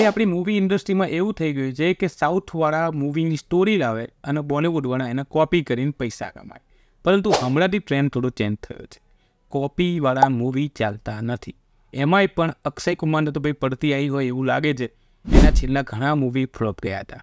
એ આપણી મૂવી ઇન્ડસ્ટ્રીમાં એવું થઈ ગયું છે કે સાઉથવાળા મૂવીની સ્ટોરી લાવે અને બોલિવૂડવાળા એને કોપી કરીને પૈસા કમાય પરંતુ હમણાંથી ટ્રેન્ડ થોડો ચેન્જ થયો છે કોપીવાળા મૂવી ચાલતા નથી એમાંય પણ અક્ષય કુમારને તો ભાઈ પડતી આવી હોય એવું લાગે છે એના છેલ્લા ઘણા મૂવી ફ્લોપ ગયા હતા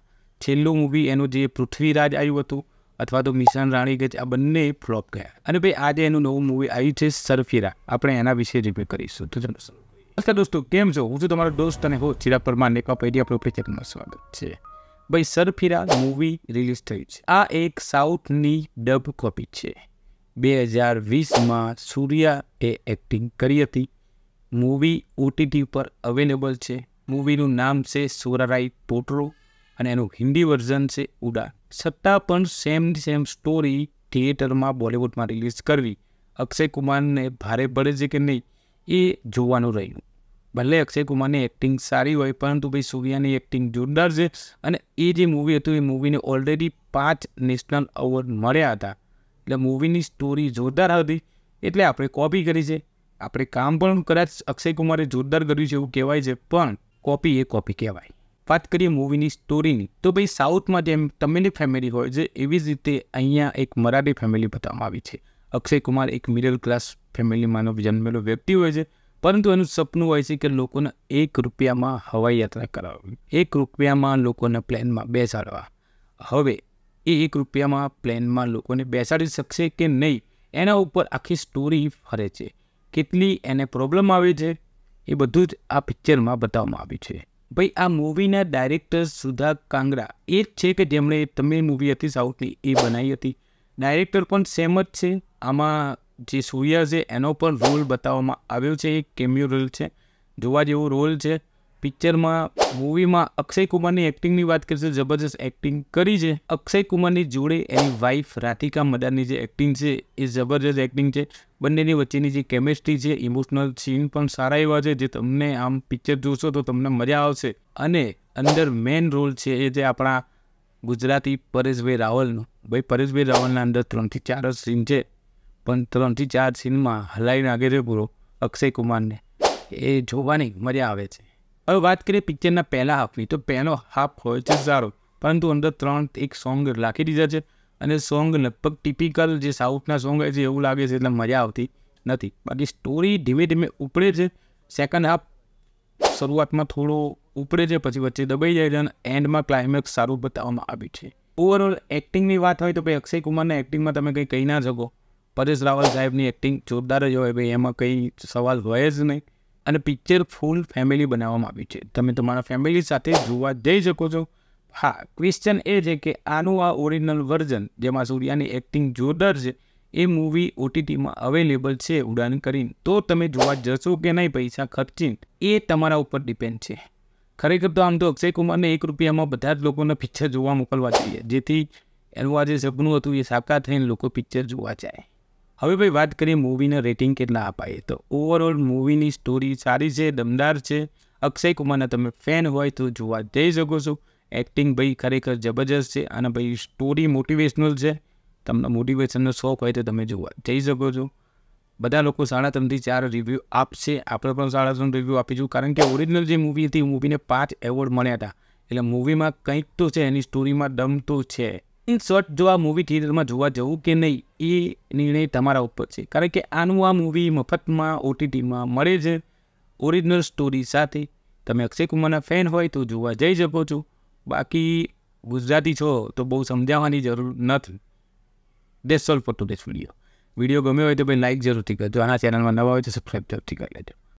છેલ્લું મૂવી એનું જે પૃથ્વીરાજ આવ્યું હતું અથવા તો મિશન રાણી ગજ આ બંને ફ્લોપ ગયા અને ભાઈ આજે એનું નવું મૂવી આવ્યું છે સરફીરા આપણે એના વિશે રિપે કરીશું તો ચાલો નમસ્કાર દોસ્તો કેમ છો હું છું તમારો દોસ્ત અને હો ચિરાગ પરમાર મેકઅપ આઈડિયા પ્રોપરી સ્વાગત છે ભાઈ સરફિરા મૂવી રિલીઝ થઈ છે આ એક સાઉથની ડબ કોપી છે બે હજાર વીસમાં સૂર્યા એ એક્ટિંગ કરી હતી મૂવી ઓટીટી પર અવેલેબલ છે મૂવીનું નામ છે સોરારાઈ પોટરો અને એનું હિન્દી વર્ઝન છે ઉડા સત્તા પણ સેમ સેમ સ્ટોરી થિયેટરમાં બોલિવૂડમાં રિલીઝ કરવી અક્ષય કુમારને ભારે પડે છે કે નહીં એ જોવાનું રહ્યું ભલે અક્ષય કુમારની એક્ટિંગ સારી હોય પરંતુ ભાઈ સૂર્યાની એક્ટિંગ જોરદાર છે અને એ જે મૂવી હતું એ મૂવીને ઓલરેડી પાંચ નેશનલ અવોર્ડ મળ્યા હતા એટલે મૂવીની સ્ટોરી જોરદાર હતી એટલે આપણે કોપી કરી છે આપણે કામ પણ કદાચ અક્ષય કુમારે જોરદાર કર્યું છે એવું કહેવાય છે પણ કોપી એ કોપી કહેવાય વાત કરીએ મૂવીની સ્ટોરીની તો ભાઈ સાઉથમાં જેમ તમિલ ફેમિલી હોય છે એવી જ રીતે અહીંયા એક મરાઠી ફેમિલી બતાવવામાં આવી છે અક્ષય કુમાર એક મિડલ ક્લાસ ફેમિલીમાંનો જન્મેલો વ્યક્તિ હોય છે પરંતુ એનું સપનું હોય છે કે લોકોને એક રૂપિયામાં હવાઈ યાત્રા કરાવવી એક રૂપિયામાં લોકોને પ્લેનમાં બેસાડવા હવે એ એક રૂપિયામાં પ્લેનમાં લોકોને બેસાડી શકશે કે નહીં એના ઉપર આખી સ્ટોરી ફરે છે કેટલી એને પ્રોબ્લેમ આવે છે એ બધું જ આ પિક્ચરમાં બતાવવામાં આવ્યું છે ભાઈ આ મૂવીના ડાયરેક્ટર સુધા કાંગરા એ જ છે કે જેમણે તમિલ મૂવી હતી સાઉથની એ બનાવી હતી ડાયરેક્ટર પણ સેમ જ છે આમાં જે સૂર્ય છે એનો પણ રોલ બતાવવામાં આવ્યો છે એ કેમ્યુ રોલ છે જોવા જેવો રોલ છે પિક્ચરમાં મૂવીમાં અક્ષય કુમારની એક્ટિંગની વાત કરીશું જબરજસ્ત એક્ટિંગ કરી છે અક્ષય કુમારની જોડે એની વાઈફ રાધિકા મદારની જે એક્ટિંગ છે એ જબરજસ્ત એક્ટિંગ છે બંનેની વચ્ચેની જે કેમેસ્ટ્રી છે ઇમોશનલ સીન પણ સારા એવા છે જે તમને આમ પિક્ચર જોશો તો તમને મજા આવશે અને અંદર મેન રોલ છે એ જે આપણા ગુજરાતી પરેશભાઈ રાવલનો ભાઈ પરેશભાઈ રાવલના અંદર ત્રણથી ચાર જ સીન છે પણ ત્રણથી ચાર સીનમાં હલાઈ નાખે છે પૂરો અક્ષય કુમારને એ જોવાની મજા આવે છે હવે વાત કરીએ પિક્ચરના પહેલા હાફની તો પહેલો હાફ હોય છે સારો પરંતુ અંદર ત્રણ એક સોંગ રાખી દીધા છે અને સોંગ લગભગ ટિપિકલ જે સાઉથના સોંગ હોય છે એવું લાગે છે એટલે મજા આવતી નથી બાકી સ્ટોરી ધીમે ધીમે ઉપડે છે સેકન્ડ હાફ શરૂઆતમાં થોડો ઉપડે છે પછી વચ્ચે દબાઈ જાય છે અને એન્ડમાં ક્લાઇમેક્સ સારું બતાવવામાં આવ્યું છે ઓવરઓલ એક્ટિંગની વાત હોય તો ભાઈ અક્ષય કુમારના એક્ટિંગમાં તમે કંઈ કહી ના શકો પરેશ રાવલ સાહેબની એક્ટિંગ જોરદાર જ હોય ભાઈ એમાં કંઈ સવાલ હોય જ નહીં અને પિક્ચર ફૂલ ફેમિલી બનાવવામાં આવી છે તમે તમારા ફેમિલી સાથે જોવા જઈ શકો છો હા ક્વેશ્ચન એ છે કે આનું આ ઓરિજિનલ વર્ઝન જેમાં સૂર્યાની એક્ટિંગ જોરદાર છે એ મૂવી ઓટીટીમાં અવેલેબલ છે ઉડાન કરીને તો તમે જોવા જશો કે નહીં પૈસા ખર્ચીને એ તમારા ઉપર ડિપેન્ડ છે ખરેખર તો આમ તો અક્ષય કુમારને એક રૂપિયામાં બધા જ લોકોને પિક્ચર જોવા મોકલવા જોઈએ જેથી એનું આ જે સપનું હતું એ સાકાર થઈને લોકો પિક્ચર જોવા જાય હવે ભાઈ વાત કરીએ મૂવીને રેટિંગ કેટલા અપાય તો ઓવરઓલ મૂવીની સ્ટોરી સારી છે દમદાર છે અક્ષય કુમારના તમે ફેન હોય તો જોવા જઈ શકો છો એક્ટિંગ ભાઈ ખરેખર જબરજસ્ત છે અને ભાઈ સ્ટોરી મોટિવેશનલ છે તમને મોટિવેશનનો શોખ હોય તો તમે જોવા જઈ શકો છો બધા લોકો સાડા ત્રણથી ચાર રિવ્યૂ આપશે આપણે પણ સાડા ત્રણ રિવ્યૂ આપીશું કારણ કે ઓરિજિનલ જે મૂવી હતી મૂવીને પાંચ એવોર્ડ મળ્યા હતા એટલે મૂવીમાં કંઈક તો છે એની સ્ટોરીમાં દમ તો છે ઇન શોર્ટ જો આ મૂવી થિયેટરમાં જોવા જવું કે નહીં એ નિર્ણય તમારા ઉપર છે કારણ કે આનું આ મૂવી મફતમાં ઓટીટીમાં મળે છે ઓરિજિનલ સ્ટોરી સાથે તમે અક્ષય કુમારના ફેન હોય તો જોવા જઈ શકો છો બાકી ગુજરાતી છો તો બહુ સમજાવવાની જરૂર નથી દેસ સોલ્વ ફોર દેશ દેસ વિડીયો વિડીયો ગમ્યો હોય તો ભાઈ લાઇક જરૂરથી કરજો આના ચેનલમાં નવા હોય તો સબસ્ક્રાઈબ જરૂરથી કરી લેજો